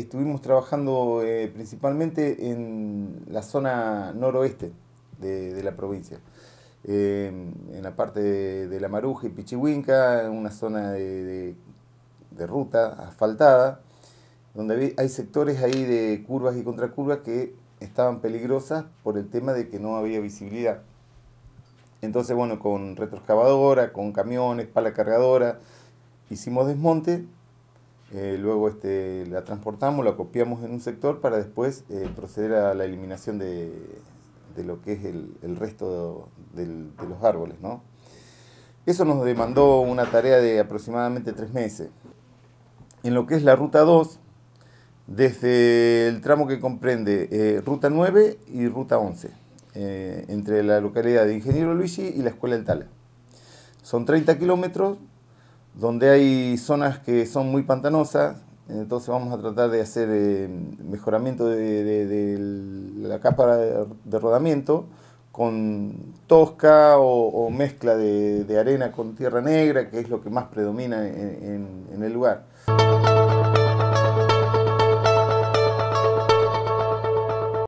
estuvimos trabajando eh, principalmente en la zona noroeste de, la provincia, eh, en la parte de, La Maruja y Pichihuinca, una zona de, ruta asfaltada, donde hay sectores ahí de curvas y contracurvas que estaban peligrosas por el tema de que no había visibilidad. Entonces, bueno, con retroexcavadora, con camiones, pala cargadora, hicimos desmonte eh, luego este, la transportamos, la copiamos en un sector para después eh, proceder a la eliminación de, de lo que es el, el resto de, del, de, los árboles. ¿no? Eso nos demandó una tarea de aproximadamente tres meses. En lo que es la ruta 2, desde el tramo que comprende eh, ruta 9 y ruta 11, entre la localidad de Ingeniero Luigi y la Escuela del Tala. Son 30 kilómetros donde hay zonas que son muy pantanosas, entonces vamos a tratar de hacer eh, mejoramiento de, la capa de rodamiento con tosca o, mezcla de, de, arena con tierra negra, que es lo que más predomina en, en el lugar.